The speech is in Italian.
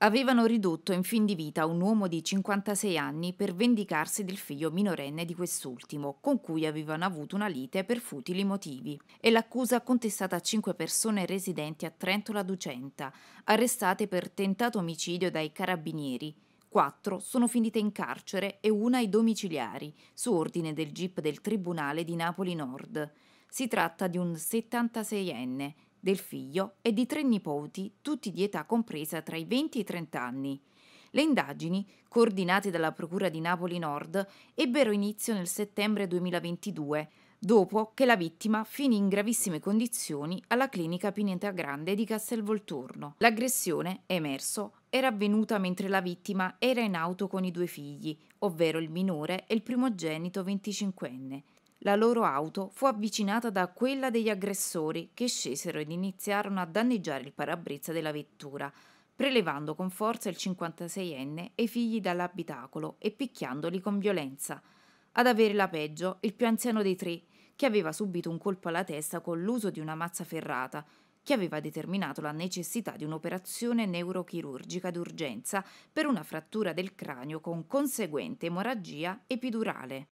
avevano ridotto in fin di vita un uomo di 56 anni per vendicarsi del figlio minorenne di quest'ultimo, con cui avevano avuto una lite per futili motivi, e l'accusa contestata a cinque persone residenti a Trento la Ducenta, arrestate per tentato omicidio dai carabinieri. Quattro sono finite in carcere e una ai domiciliari, su ordine del GIP del Tribunale di Napoli Nord. Si tratta di un 76enne del figlio e di tre nipoti, tutti di età compresa tra i 20 e i 30 anni. Le indagini, coordinate dalla Procura di Napoli Nord, ebbero inizio nel settembre 2022, dopo che la vittima finì in gravissime condizioni alla clinica Pineta Grande di Castelvolturno. L'aggressione, è emerso, era avvenuta mentre la vittima era in auto con i due figli, ovvero il minore e il primogenito 25enne. La loro auto fu avvicinata da quella degli aggressori che scesero ed iniziarono a danneggiare il parabrezza della vettura, prelevando con forza il 56enne e i figli dall'abitacolo e picchiandoli con violenza. Ad avere la peggio il più anziano dei tre, che aveva subito un colpo alla testa con l'uso di una mazza ferrata, che aveva determinato la necessità di un'operazione neurochirurgica d'urgenza per una frattura del cranio con conseguente emorragia epidurale.